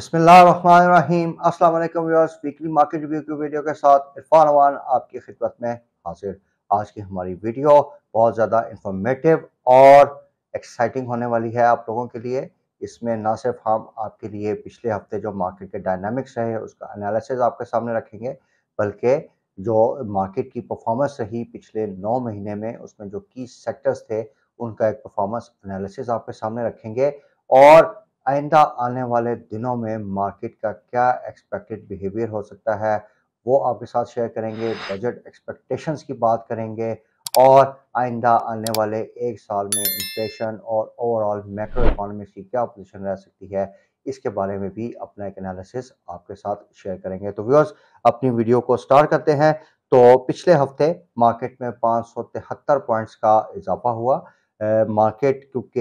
बसमीम अस्सलाम वालेकुम व्यूअर्स वीकली मार्केट रिव्यू की वीडियो के साथ इरफान अवान आपकी खिदमत में हाजिर आज की हमारी वीडियो बहुत ज़्यादा इंफॉर्मेटिव और एक्साइटिंग होने वाली है आप लोगों के लिए इसमें ना सिर्फ हम आपके लिए पिछले हफ्ते जो मार्केट के डायनामिक्स रहे उसका एनालिसिस आपके सामने रखेंगे बल्कि जो मार्केट की परफॉर्मेंस रही पिछले नौ महीने में उसमें जो की सेक्टर्स थे उनका एक परफॉर्मेंस एनालिसिस आपके सामने रखेंगे और आइंदा आने वाले दिनों में मार्केट का क्या एक्सपेक्टेड बिहेवियर हो सकता है वो आपके साथ शेयर करेंगे बजट एक्सपेक्टेशंस की बात करेंगे और आइंदा आने वाले एक साल में इन्फ्लेशन और ओवरऑल मैक्रो इकोनॉमी की क्या पोजिशन रह सकती है इसके बारे में भी अपना एक एनालिसिस आपके साथ शेयर करेंगे तो व्यूअर्स अपनी वीडियो को स्टार्ट करते हैं तो पिछले हफ्ते मार्केट में पाँच पॉइंट्स का इजाफा हुआ मार्केट क्योंकि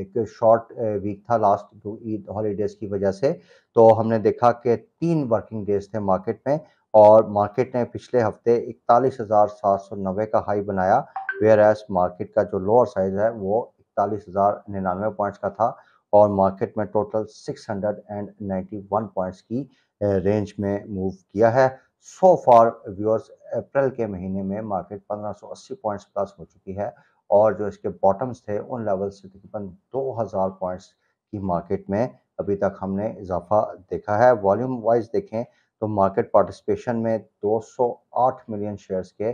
एक शॉर्ट वीक था लास्ट ईद हॉलीडेज़ की वजह से तो हमने देखा कि तीन वर्किंग डेज थे मार्केट में और मार्केट ने पिछले हफ्ते इकतालीस हज़ार सात सौ नब्बे का हाई बनाया वेयर एस मार्केट का जो लोअर साइज है वो इकतालीस हज़ार निन्यानवे पॉइंट्स का था और मार्केट में total six hundred and ninety one points की रेंज में मूव किया है सो फार व्यूअर्स अप्रैल के महीने में मार्केट पंद्रह सौ अस्सी पॉइंट्स प्लस हो चुकी है और जो इसके बॉटम्स थे उन लेवल से तकरीबन 2000 पॉइंट्स की मार्केट में अभी तक हमने इजाफा देखा है वॉल्यूम वाइज देखें तो मार्केट पार्टिसिपेशन में 208 मिलियन शेयर्स के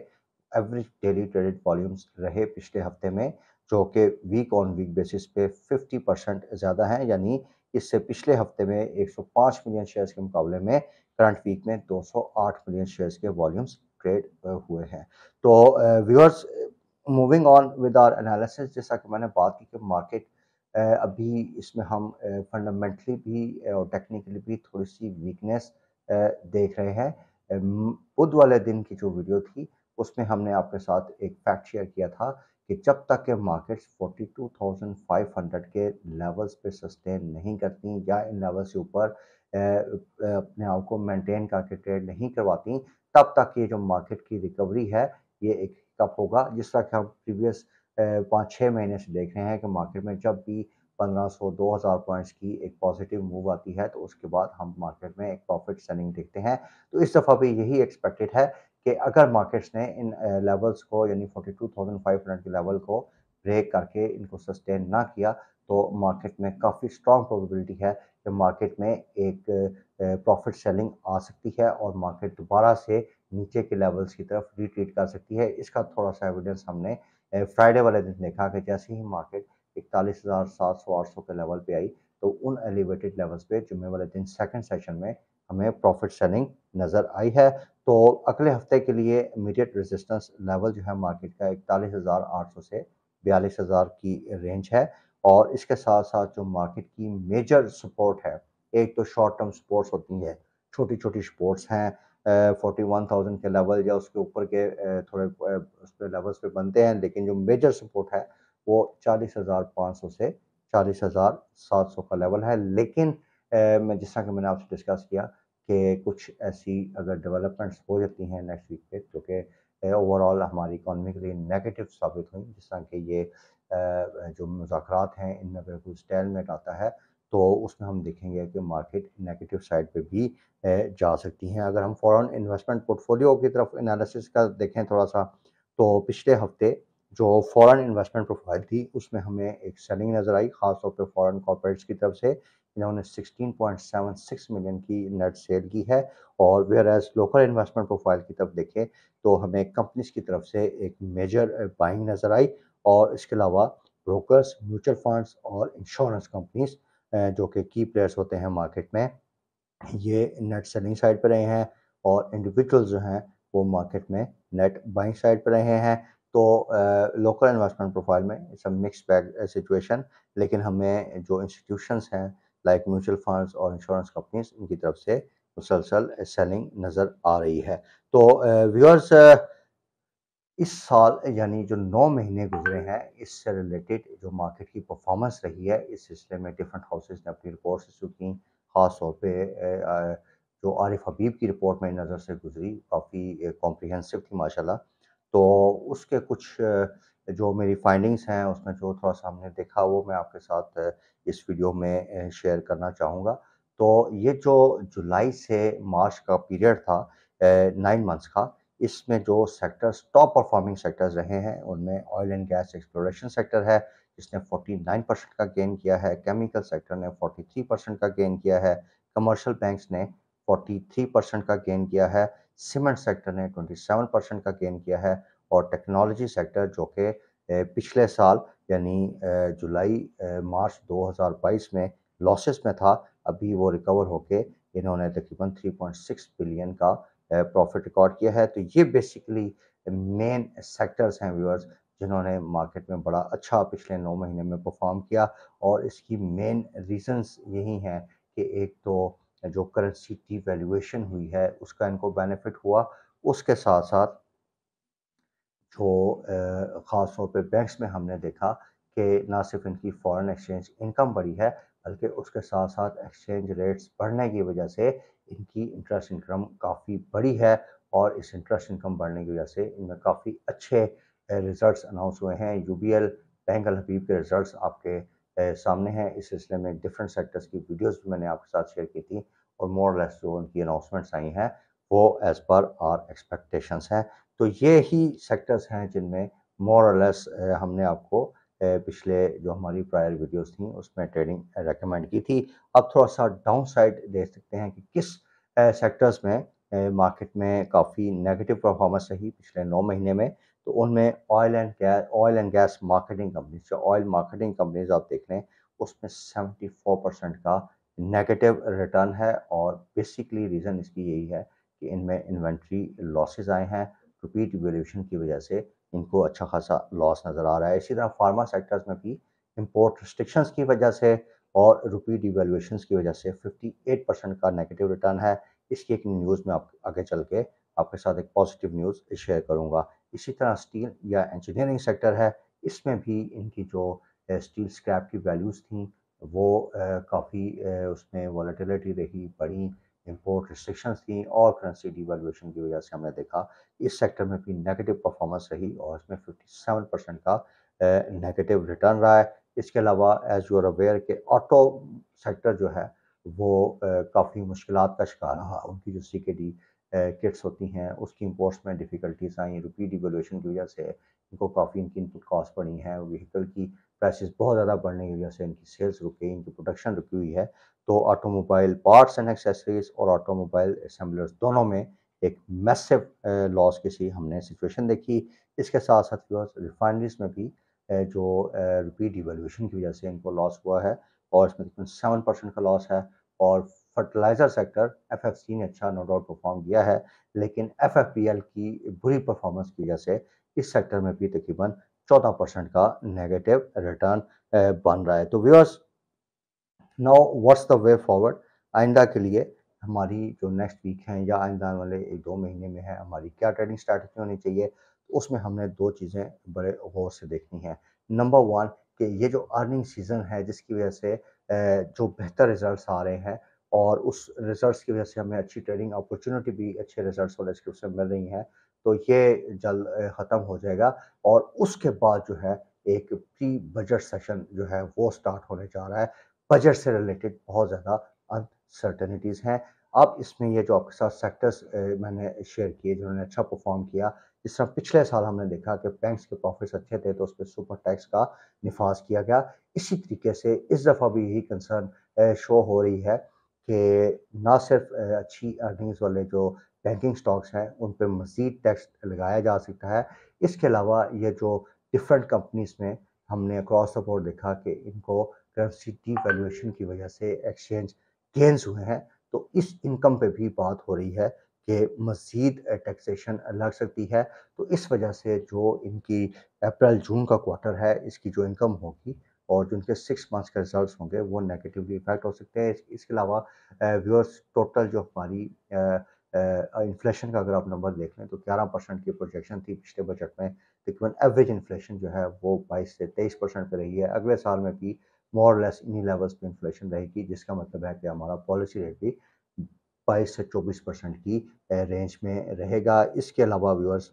एवरेज डेली ट्रेडेड वॉल्यूम्स रहे पिछले हफ्ते में जो कि वीक ऑन वीक बेसिस पे 50 परसेंट ज़्यादा हैं यानी इससे पिछले हफ्ते में 105 मिलियन शेयर्स के मुकाबले में करंट वीक में 208 मिलियन शेयर्स के वॉल्यूम्स ट्रेड हुए हैं तो viewers uh, moving on with our analysis जैसा कि मैंने बात की कि मार्केट अभी इसमें हम फंडामेंटली भी और टेक्निकली भी थोड़ी सी वीकनेस देख रहे हैं बुध वाले दिन की जो वीडियो थी उसमें हमने आपके साथ एक फैक्ट शेयर किया था कि जब तक के मार्केट्स 42,500 के लेवल्स पे सस्टेन नहीं करती या इन लेवल्स के ऊपर अपने आप को मेंटेन करके ट्रेड नहीं करवाती तब तक ये जो मार्केट की रिकवरी है ये एक कप होगा जिस तरह कि हम प्रीवियस पाँच छः महीने से देख रहे हैं कि मार्केट में जब भी 1500 2000 पॉइंट्स की एक पॉजिटिव मूव आती है तो उसके बाद हम मार्केट में एक प्रॉफिट सेलिंग देखते हैं तो इस दफ़ा भी यही एक्सपेक्टेड है कि अगर मार्केट्स ने इन लेवल्स को यानी 42,500 के लेवल को ब्रेक करके इनको सस्टेन ना किया तो मार्केट में काफ़ी स्ट्रॉन्ग प्रोबेबिलिटी है कि मार्केट में एक प्रॉफिट सेलिंग आ सकती है और मार्केट दोबारा से नीचे के लेवल्स की तरफ रिट्रीट कर सकती है इसका थोड़ा सा एविडेंस हमने फ्राइडे वाले दिन देखा कि जैसे ही मार्केट इकतालीस हज़ार सात सौ आठ सौ के लेवल पे आई तो उन एलिवेटेड लेवल्स पे जुम्मे वाले दिन सेकंड सेशन में हमें प्रॉफिट सेलिंग नज़र आई है तो अगले हफ्ते के लिए इमीडिएट रेजिस्टेंस लेवल जो है मार्केट का इकतालीस हज़ार आठ सौ से बयालीस हज़ार की रेंज है और इसके साथ साथ जो मार्केट की मेजर सपोर्ट है एक तो शॉर्ट टर्म सपोर्ट्स होती है छोटी छोटी सपोर्ट्स हैं फोर्टी वन थाउजेंड के लेवल या उसके ऊपर के थोड़े उस पर लेवल्स पे बनते हैं लेकिन जो मेजर सपोर्ट है वो चालीस हज़ार पाँच सौ से चालीस हज़ार सात सौ का लेवल है लेकिन मैं जिस तरह कि मैंने आपसे डिस्कस किया कि कुछ ऐसी अगर डेवलपमेंट्स हो जाती हैं नेक्स्ट वीक पे जो कि ओवरऑल हमारी इकोनॉमी के लिए नेगेटिव साबित हुई जिस तरह कि ये जो मुखरत हैं इनमें अगर कोई स्टेलमेट आता है तो उसमें हम देखेंगे कि मार्केट नेगेटिव साइड पे भी जा सकती हैं अगर हम फॉरेन इन्वेस्टमेंट पोर्टफोलियो की तरफ एनालिसिस का देखें थोड़ा सा तो पिछले हफ्ते जो फॉरेन इन्वेस्टमेंट प्रोफाइल थी उसमें हमें एक सेलिंग नज़र आई खासतौर पर फॉरन कॉरपोरेट्स की तरफ से इन्होंने 16.76 मिलियन की नेट सेल की है और whereas local investment profile की तरफ देखें तो हमें कंपनीज की तरफ से एक मेजर बाइंग नज़र आई और इसके अलावा ब्रोकर्स म्यूचुअल फंड्स और इंश्योरेंस कंपनीज़ जो कि की प्लेयर्स होते हैं मार्केट में ये नेट सेलिंग साइड पर रहे हैं और इंडिविजुअल जो हैं वो मार्केट में नेट बाइंग साइड पर रहे हैं तो लोकल इन्वेस्टमेंट प्रोफाइल में it's a mix bag situation लेकिन हमें जो इंस्टीट्यूशंस हैं लाइक म्यूचुअल फंड्स और इंश्योरेंस कंपनीज इनकी तरफ से मुसलसल सेलिंग नज़र आ रही है तो व्यूअर्स इस साल यानी जो नौ महीने गुजरे हैं इससे रिलेटेड जो मार्केट की परफॉर्मेंस रही है इस सिलसिले में डिफरेंट हाउसेज ने अपनी रिपोर्ट इशू की ख़ास तौर पर जो आरिफ हबीब की रिपोर्ट मेरी नज़र से गुजरी काफ़ी कॉम्प्रिहेंसिव थी माशाल्लाह तो उसके कुछ जो मेरी फाइंडिंग्स हैं उसमें जो थोड़ा सा हमने देखा वो मैं आपके साथ इस वीडियो में शेयर करना चाहूँगा तो ये जो जुलाई से मार्च का पीरियड था नाइन मंथ्स का इसमें जो सेक्टर्स टॉप परफॉर्मिंग सेक्टर्स रहे हैं उनमें oil and gas exploration sector है जिसने 49 परसेंट का गेन किया है केमिकल सेक्टर ने 43 परसेंट का गेन किया है कमर्शियल बैंक्स ने 43 परसेंट का गेन किया है सीमेंट सेक्टर ने 27 परसेंट का गेन किया है और टेक्नोलॉजी सेक्टर जो कि पिछले साल यानी जुलाई मार्च 2022 में लॉसेस में था अभी वो रिकवर होके इन्होंने तकरीबन 3.6 बिलियन का प्रॉफिट रिकॉर्ड किया है तो ये बेसिकली मेन सेक्टर्स हैं व्यूअर्स जिन्होंने मार्केट में बड़ा अच्छा पिछले नौ महीने में परफॉर्म किया और इसकी मेन रीजंस यही हैं कि एक तो जो करेंसी डी वैल्यूएशन हुई है उसका इनको बेनिफिट हुआ उसके साथ साथ जो ख़ास तौर पे बैंक्स में हमने देखा कि ना सिर्फ इनकी फॉरेन एक्सचेंज इनकम बढ़ी है बल्कि उसके साथ साथ एक्सचेंज रेट्स बढ़ने की वजह से इनकी इंटरेस्ट इनकम काफ़ी बड़ी है और इस इंटरेस्ट इनकम बढ़ने की वजह से इनमें काफ़ी अच्छे रिजल्ट्स अनाउंस हुए हैं U B L bank Al Habib के रिजल्ट्स आपके सामने हैं इस सिलसिले में डिफरेंट सेक्टर्स की वीडियोस भी मैंने आपके साथ शेयर की थी और मोर लेस जो उनकी अनाउंसमेंट्स आई हैं वो एज़ पर आर एक्सपेक्टेशंस हैं तो ये ही सेक्टर्स हैं जिनमें मोरलेस हमने आपको पिछले जो हमारी प्रायर वीडियोस थी उसमें ट्रेडिंग रेकमेंड की थी अब थोड़ा सा डाउन साइड देख सकते हैं कि किस सेक्टर्स में मार्केट में काफ़ी नेगेटिव परफॉर्मेंस रही पिछले नौ महीने में तो उनमें oil and gas oil and gas marketing companies जो ऑयल मार्केटिंग कंपनीज आप देख रहे हैं उसमें सेवेंटी फोर परसेंट का नेगेटिव रिटर्न है और बेसिकली रीज़न इसकी यही है कि इनमें इन्वेंट्री लॉसेज आए हैं रिपीट वेल्यूशन की वजह से इनको अच्छा खासा लॉस नज़र आ रहा है इसी तरह फार्मा सेक्टर्स में भी इम्पोर्ट रिस्ट्रिक्शंस की वजह से और रुपी डिवेलुएशन की वजह से 58 परसेंट का नेगेटिव रिटर्न है इसकी एक न्यूज़ में आप आगे चल के आपके साथ एक पॉजिटिव न्यूज़ शेयर करूँगा इसी तरह स्टील या इंजीनियरिंग सेक्टर है इसमें भी इनकी जो स्टील स्क्रैप की वैल्यूज़ थी वो काफ़ी उसमें वॉलीटिलिटी रही बढ़ी इम्पोर्ट रिस्ट्रिक्शंस थी और करेंसी डिवेल्यूशन की वजह से हमने देखा इस सेक्टर में भी नेगेटिव परफॉर्मेंस रही और इसमें 57 परसेंट का नेगेटिव रिटर्न रहा है इसके अलावा एज यूर अवेयर के ऑटो सेक्टर जो है वो काफ़ी मुश्किल का शिकार रहा उनकी जो सी के डी किट्स होती हैं उसकी इम्पोर्ट्स में डिफ़िकल्टीज आई रुपी डिवेल्यूशन की वजह से इनको काफ़ी इनकी इनपुट कॉस्ट बढ़ी है व्हीकल की प्राइसेस बहुत ज़्यादा बढ़ने की वजह से इनकी सेल्स रुक गई इनकी प्रोडक्शन रुकी हुई है तो ऑटोमोबाइल पार्ट्स एंड एक्सेसरीज और ऑटोमोबाइल असम्बलर्स दोनों में एक मैसिव लॉस की सी हमने सिचुएशन देखी इसके साथ साथ रिफाइनरीज में भी जो रुपी डिवेल्यूशन की वजह से इनको लॉस हुआ है और इसमें तकरीबन सेवन परसेंट का लॉस है और fertiliser sector F F C ने अच्छा नो डाउट परफॉर्म किया है लेकिन एफ एफ पी एल की बुरी परफॉर्मेंस की वजह से इस सेक्टर में भी तकरीबन चौदह परसेंट का नेगेटिव रिटर्न बन रहा है तो viewers now what's the way forward आइंदा के लिए हमारी जो नेक्स्ट वीक है या आइंदा वाले एक दो महीने में है हमारी क्या ट्रेडिंग स्ट्रैटेजी होनी चाहिए उसमें हमने दो चीज़ें बड़े गौर से देखनी है नंबर वन कि ये जो अर्निंग सीज़न है जिसकी वजह से जो बेहतर रिजल्ट्स आ रहे हैं और उस रिजल्ट्स की वजह से हमें अच्छी ट्रेडिंग अपॉर्चुनिटी भी अच्छे रिजल्ट्स और स्क्रिप्ट से मिल रही हैं तो ये जल्द ख़त्म हो जाएगा और उसके बाद जो है एक प्री बजट सेशन जो है वो स्टार्ट होने जा रहा है बजट से रिलेटेड बहुत ज़्यादा अनसर्टनिटीज़ हैं अब इसमें ये जो आपके साथ सेक्टर्स मैंने शेयर किए जिन्होंने अच्छा परफॉर्म किया जिस तरह पिछले साल हमने देखा कि बैंक्स के प्रॉफिट्स अच्छे थे तो उस पर सुपर टैक्स का नफाज किया गया इसी तरीके से इस दफ़ा भी यही कंसर्न शो हो रही है कि ना सिर्फ अच्छी अर्निंग्स वाले जो बैंकिंग स्टॉक्स हैं उन पर मज़ीद टैक्स लगाया जा सकता है इसके अलावा ये जो डिफरेंट कंपनीज में हमने अक्रॉस द बोर्ड देखा कि इनको करेंसी डी वैल्यूशन की वजह से एक्सचेंज गेंस हुए हैं तो इस इनकम पे भी बात हो रही है कि मज़ीद टैक्सेशन लग सकती है तो इस वजह से जो इनकी अप्रैल जून का क्वार्टर है इसकी जो इनकम होगी और जो उनके सिक्स मंथ्स के रिजल्ट होंगे वो नेगेटिवली इफेक्ट हो सकते हैं इसके अलावा व्यूअर्स टोटल जो हमारी इन्फ्लेशन का अगर आप नंबर देख लें तो 11 परसेंट की प्रोजेक्शन थी पिछले बजट में तकरीबन एवरेज इन्फ्लेशन जो है वो 22 से 23 परसेंट पर रही है अगले साल में भी मोर लेस इन्हीं लेवल्स पे इन्फ्लेशन रहेगी जिसका मतलब है कि हमारा पॉलिसी रेट भी 22 से 24 परसेंट की रेंज में रहेगा इसके अलावा व्यूअर्स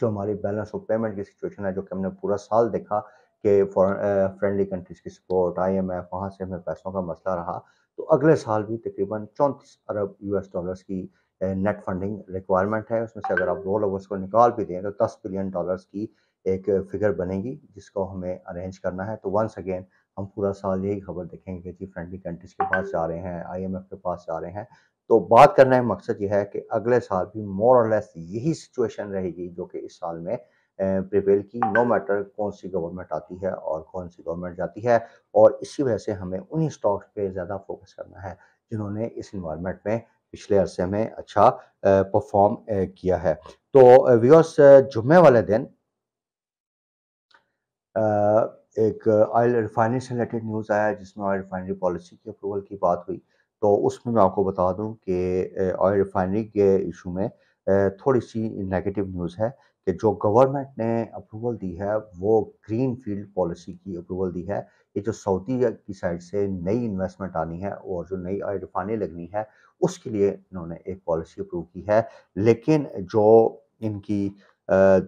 जो हमारी बैलेंस ऑफ पेमेंट की सिचुएशन है जो कि हमने पूरा साल देखा के फ्रेंडली कंट्रीज़ की सपोर्ट आईएमएफ वहाँ से हमें पैसों का मसला रहा तो अगले साल भी तकरीबन चौंतीस अरब यूएस डॉलर्स की नेट फंडिंग रिक्वायरमेंट है उसमें से अगर आप रोल ओवर्स को निकाल भी दें तो दस बिलियन डॉलर्स की एक फिगर बनेगी जिसको हमें अरेंज करना है तो वंस अगेन हम पूरा साल यही खबर देखेंगे जी फ्रेंडली कंट्रीज़ के पास जा रहे हैं आईएमएफ के पास जा रहे हैं तो बात करने का मकसद यह है कि अगले साल भी मोर और लेस यही सिचुएशन रहेगी जो कि इस साल में प्रिवेल की नो मैटर कौन सी गवर्नमेंट आती है और कौन सी गवर्नमेंट जाती है और इसी वजह से हमें उन्हीं स्टॉक्स पे ज़्यादा फोकस करना है जिन्होंने इस इन्वायरमेंट में पिछले अरसे में अच्छा परफॉर्म किया है तो व्यूअर्स जुम्मे वाले दिन एक ऑयल रिफाइनरी से रिलेटेड न्यूज़ आया जिसमें ऑयल रिफाइनरी पॉलिसी की अप्रूवल की बात हुई तो उसमें मैं आपको बता दूं कि ऑयल रिफाइनरी के इशू में थोड़ी सी नेगेटिव न्यूज़ है कि जो गवर्नमेंट ने अप्रूवल दी है वो ग्रीन फील्ड पॉलिसी की अप्रूवल दी है ये जो सऊदी की साइड से नई इन्वेस्टमेंट आनी है और जो नई रिफाइनरी लगनी है उसके लिए इन्होंने एक पॉलिसी अप्रूव की है लेकिन जो इनकी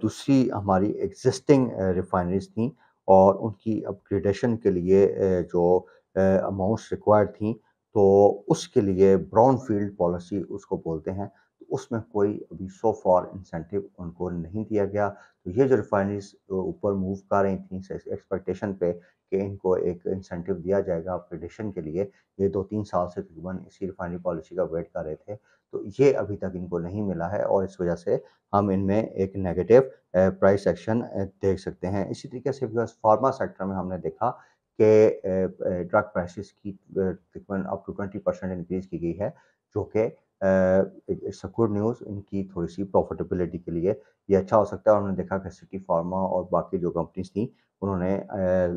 दूसरी हमारी एग्जिस्टिंग रिफाइनरीज थी और उनकी अपग्रेडेशन के लिए जो अमाउंट्स रिक्वायर्ड थी तो उसके लिए ब्राउन फील्ड पॉलिसी उसको बोलते हैं उसमें कोई अभी सो फॉर इंसेंटिव उनको नहीं दिया गया तो ये जो रिफाइनरीज ऊपर मूव कर रही थी एक्सपेक्टेशन पे कि इनको एक इंसेंटिव दिया जाएगा अपग्रेडेशन के लिए ये दो तीन साल से तकरीबन इसी रिफाइनरी पॉलिसी का वेट कर रहे थे तो ये अभी तक इनको नहीं मिला है और इस वजह से हम इनमें एक नेगेटिव प्राइस एक्शन देख सकते हैं इसी तरीके से फार्मा सेक्टर में हमने देखा के ड्रग प्राइसेस की तकरीबन up to twenty percent increase की गई है जो कि सकूर न्यूज़ इनकी थोड़ी सी प्रॉफिटेबिलिटी के लिए ये अच्छा हो सकता है और देखा कि सिटी फार्मा और बाकी जो कंपनीज थी उन्होंने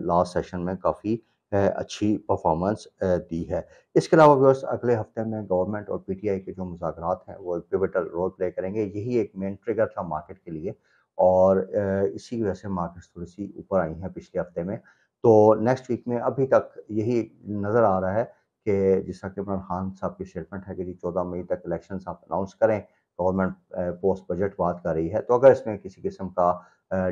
लास्ट सेशन में काफ़ी अच्छी परफॉर्मेंस दी है इसके अलावा व्यवर्स अगले हफ्ते में गवर्नमेंट और पीटीआई के जो मुजात हैं वो एक पिवटल रोल प्ले करेंगे यही एक मेन ट्रिगर था मार्केट के लिए और इसी वजह से मार्केट्स थोड़ी सी ऊपर आई हैं पिछले हफ्ते में तो नेक्स्ट वीक में अभी तक यही नज़र आ रहा है कि जिस तरह के इमरान खान साहब की स्टेटमेंट है कि जी चौदह मई तक इलेक्शन आप अनाउंस करें गवर्नमेंट पोस्ट बजट बात कर रही है तो अगर इसमें किसी किस्म का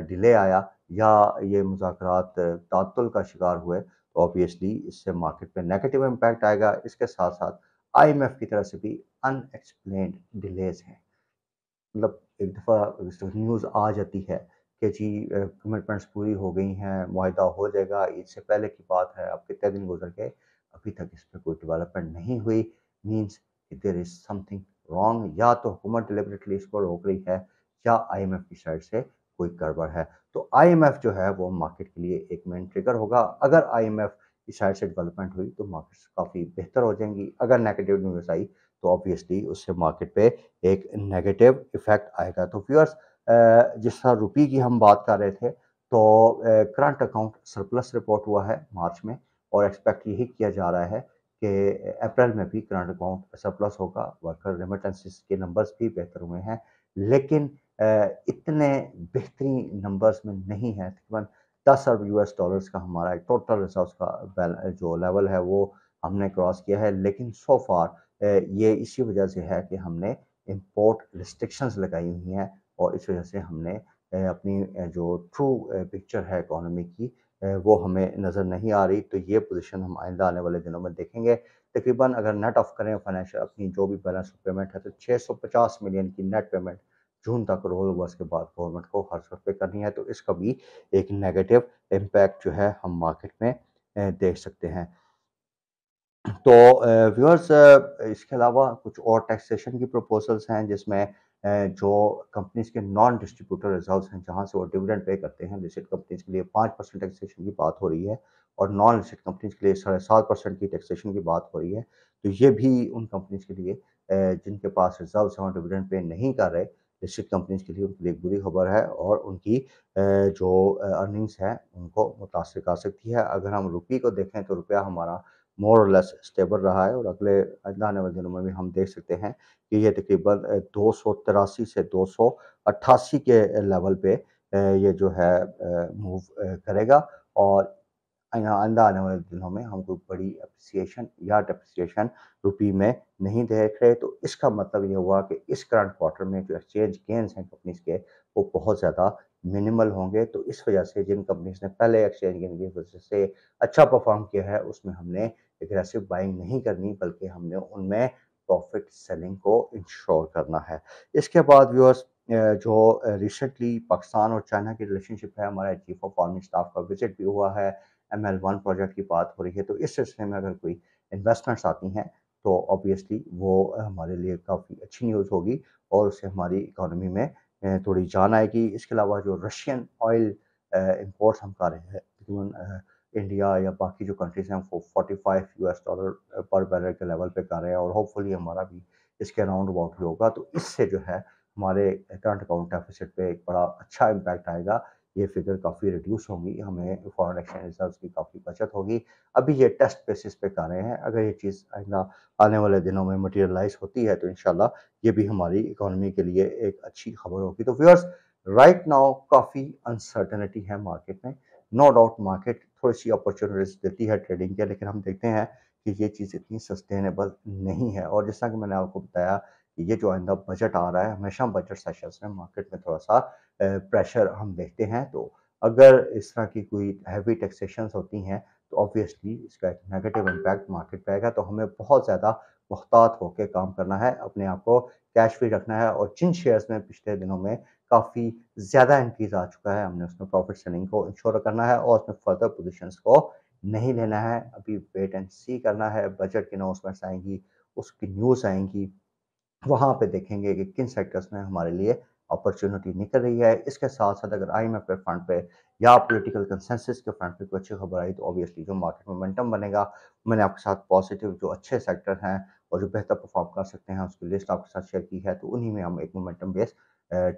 डिले आया या ये मुजाकर तातुल का शिकार हुए तो ऑबियसली इससे मार्केट पर नेगेटिव इम्पैक्ट आएगा इसके साथ साथ आईएमएफ की तरह से भी अनएक्सप्लेन डिलेज हैं मतलब एक दफ़ा न्यूज़ आ जाती है कि जी कमिटमेंट्स पूरी हो गई हैं माहिदा हो जाएगा ईद से पहले की बात है अब कितने दिन गुजर गए अभी तक इस पर कोई डेवलपमेंट नहीं हुई means there is something wrong या तो हुकूमत डिलिबरेटली इसको रोक रही है या आईएमएफ की साइड से कोई गड़बड़ है तो आईएमएफ जो है वो मार्केट के लिए एक मेन ट्रिगर होगा अगर आईएमएफ की साइड से डेवलपमेंट हुई तो मार्केट काफ़ी बेहतर हो जाएंगी अगर नेगेटिव न्यूज़ आई तो ऑब्वियसली उससे मार्केट पे एक नेगेटिव इफेक्ट आएगा तो व्यूअर्स जिस तरह रुपये की हम बात कर रहे थे तो करंट अकाउंट सरप्लस रिपोर्ट हुआ है मार्च में और एक्सपेक्ट यही किया जा रहा है कि अप्रैल में भी करंट अकाउंट सरप्लस होगा वर्कर रेमिटेंसिस के नंबर्स भी बेहतर हुए हैं लेकिन इतने बेहतरीन नंबर्स में नहीं है तकरीबन दस अरब यूएस डॉलर्स का हमारा टोटल रिसर्व का जो लेवल है वो हमने क्रॉस किया है लेकिन सो फार ये इसी वजह से है कि हमने इम्पोर्ट रिस्ट्रिक्शंस लगाई हुई हैं और इस वजह से हमने अपनी जो ट्रू पिक्चर है इकोनॉमी की वो हमें नज़र नहीं आ रही तो ये पोजीशन हम आइंदा आने वाले दिनों में देखेंगे तकरीबन अगर नेट ऑफ करें फाइनेंशियल अपनी जो भी बैलेंस पेमेंट है तो 650 मिलियन की नेट पेमेंट जून तक रोल हुआ उसके बाद गवर्नमेंट को हर सौ पे करनी है तो इसका भी एक नेगेटिव इम्पैक्ट जो है हम मार्केट में देख सकते हैं तो व्यूअर्स इसके अलावा कुछ और टैक्सेशन की प्रपोजल्स हैं जिसमें जो कंपनीज के नॉन डिस्ट्रीब्यूटर रिजल्ट्स हैं जहां से वो डिविडेंड पे करते हैं लिस्टेड कंपनीज के लिए पाँच परसेंट टैक्सेशन की बात हो रही है और नॉन लिस्टेड कंपनीज के लिए साढ़े सात परसेंट की टैक्सेशन की बात हो रही है तो ये भी उन कंपनीज के लिए जिनके पास रिज़र्व हैं वो डिविडेंड पे नहीं कर रहे लिस्टेड कंपनीज के लिए उनके लिए बुरी खबर है और उनकी जो अर्निंग्स हैं उनको मुतासर कर सकती है अगर हम रुपये को देखें तो रुपया हमारा मोर और लेस स्टेबल रहा है और अगले आने वाले दिनों में भी हम देख सकते हैं कि ये तकरीबन दो से दो के लेवल पे ये जो है मूव करेगा और आइंदा आने वाले दिनों में हम कोई बड़ी अप्रिसिएशन या डिप्रिसिएशन रुपी में नहीं देख रहे तो इसका मतलब ये हुआ कि इस करंट क्वार्टर में जो एक्सचेंज गेंस हैं कंपनीज के वो बहुत ज़्यादा मिनिमल होंगे तो इस वजह से जिन कंपनीज ने पहले एक्सचेंज गेन की वजह से अच्छा परफॉर्म किया है उसमें हमने एग्रेसिव बाइंग नहीं करनी बल्कि हमने उनमें प्रॉफिट सेलिंग को इंश्योर करना है इसके बाद व्यूअर्स जो रिसेंटली पाकिस्तान और चाइना की रिलेशनशिप है हमारा चीफ ऑफ आर्मी स्टाफ का विजिट भी हुआ है एम एल वन प्रोजेक्ट की बात हो रही है तो इस सिलसिले में अगर कोई इन्वेस्टमेंट्स आती हैं तो ऑब्वियसली वो हमारे लिए काफ़ी अच्छी न्यूज़ होगी और उससे हमारी इकोनॉमी में थोड़ी जान आएगी इसके अलावा जो रशियन ऑयल इम्पोर्ट हम कर रहे हैं तकरीबन इंडिया या बाकी जो कंट्रीज हैं वो forty five U S dollar per barrel के लेवल पे कर रहे हैं और होपफुली हमारा भी इसके अराउंड अबाउट ही होगा तो इससे जो है हमारे करंट अकाउंट डेफिसिट पे एक बड़ा अच्छा इम्पैक्ट आएगा ये फिगर काफ़ी रिड्यूस होंगी हमें फॉरेन एक्सचेंज रिजर्व की काफ़ी बचत होगी अभी ये टेस्ट बेसिस पे कर रहे हैं अगर ये चीज़ आइंदा आने वाले दिनों में मटेरियलाइज होती है तो इन ये भी हमारी इकोनॉमी के लिए एक अच्छी खबर होगी तो व्यूअर्स राइट नाउ काफ़ी अनसर्टनिटी है मार्केट में नो डाउट मार्केट थोड़ी सी अपॉर्चुनिटीज देती है ट्रेडिंग के लेकिन हम देखते हैं कि ये चीज़ इतनी सस्टेनेबल नहीं है और जैसा कि मैंने आपको बताया ये जो आइंदा बजट आ रहा है हमेशा बजट सेशंस में मार्केट में थोड़ा सा प्रेशर हम देखते हैं तो अगर इस तरह की कोई हैवी टैक्सेशन होती हैं तो ऑब्वियसली इसका एक नेगेटिव इम्पैक्ट मार्केट पर आएगा तो हमें बहुत ज़्यादा मुहतात होकर काम करना है अपने आप को कैश फ्री रखना है और जिन शेयर्स में पिछले दिनों में काफ़ी ज़्यादा इंक्रीज आ चुका है हमने उसमें प्रॉफिट सेलिंग को इंश्योर करना है और उसमें फर्दर पोजिशन को नहीं लेना है अभी वेट एंड सी करना है बजट की अनाउंसमेंट्स आएंगी उसकी न्यूज़ आएंगी वहाँ पे देखेंगे कि किन सेक्टर्स में हमारे लिए अपॉर्चुनिटी निकल रही है इसके साथ साथ अगर आई के फ्रंट पे या पॉलिटिकल कंसेंसस के फ्रंट पे कोई अच्छी खबर आई तो ऑब्वियसली जो मार्केट मोमेंटम बनेगा मैंने आपके साथ पॉजिटिव जो अच्छे सेक्टर हैं और जो बेहतर परफॉर्म कर सकते हैं उसकी लिस्ट आपके साथ शेयर की है तो उन्हीं में हम एक मोमेंटम बेस्ड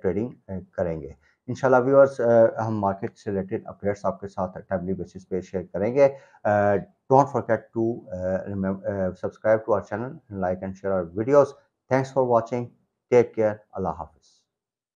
ट्रेडिंग करेंगे इंशाल्लाह व्यूअर्स हम मार्केट से रिलेटेड अपडेट्स आपके साथ टाइमली बेसिस पे शेयर करेंगे don't forget to subscribe to our channel like and share our videos Thanks for watching. Take care. Allah Hafiz.